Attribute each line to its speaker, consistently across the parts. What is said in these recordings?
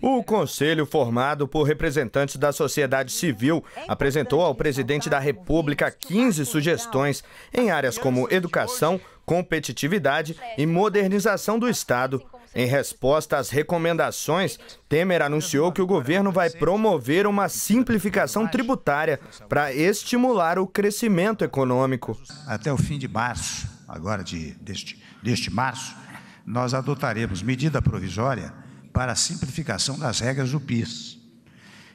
Speaker 1: O conselho, formado por representantes da sociedade civil, apresentou ao presidente da República 15 sugestões em áreas como educação, competitividade e modernização do Estado. Em resposta às recomendações, Temer anunciou que o governo vai promover uma simplificação tributária para estimular o crescimento econômico. Até o fim de março, agora de,
Speaker 2: deste, deste março, nós adotaremos medida provisória para a simplificação das regras do PIS.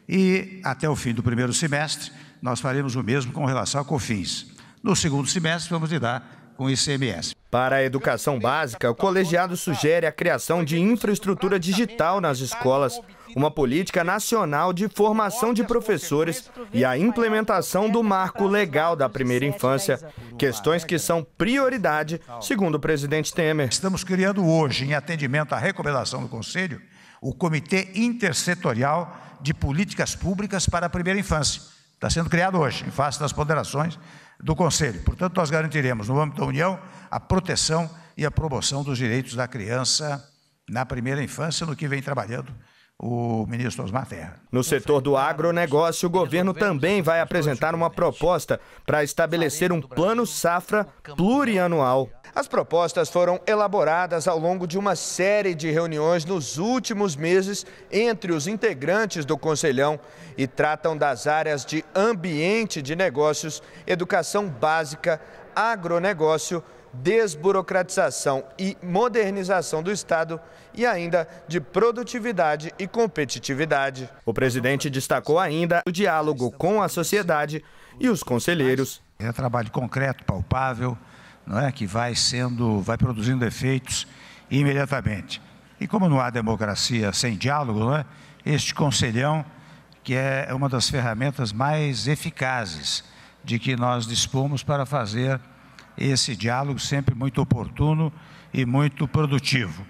Speaker 2: E até o fim do primeiro semestre, nós faremos o mesmo com relação a COFINS. No segundo semestre, vamos lidar com o ICMS.
Speaker 1: Para a educação básica, o colegiado sugere a criação de infraestrutura digital nas escolas, uma política nacional de formação de professores e a implementação do marco legal da primeira infância, questões que são prioridade, segundo o presidente Temer. Estamos criando hoje, em atendimento à recomendação do Conselho, o Comitê
Speaker 2: Intersetorial de Políticas Públicas para a Primeira Infância. Está sendo criado hoje, em face das ponderações do Conselho. Portanto, nós garantiremos, no âmbito da União, a proteção e a promoção dos direitos da criança na primeira infância, no que vem trabalhando
Speaker 1: o ministro Osmar Terra. No setor do agronegócio, o governo também vai apresentar uma proposta para estabelecer um plano safra plurianual as propostas foram elaboradas ao longo de uma série de reuniões nos últimos meses entre os integrantes do Conselhão e tratam das áreas de ambiente de negócios, educação básica, agronegócio, desburocratização e modernização do Estado e ainda de produtividade e competitividade. O presidente destacou ainda o diálogo com a sociedade e os conselheiros.
Speaker 2: É trabalho concreto, palpável, não é? que vai sendo, vai produzindo efeitos imediatamente. E como não há democracia sem diálogo, é? este conselhão, que é uma das ferramentas mais eficazes de que nós dispomos para fazer esse diálogo sempre muito oportuno e muito produtivo.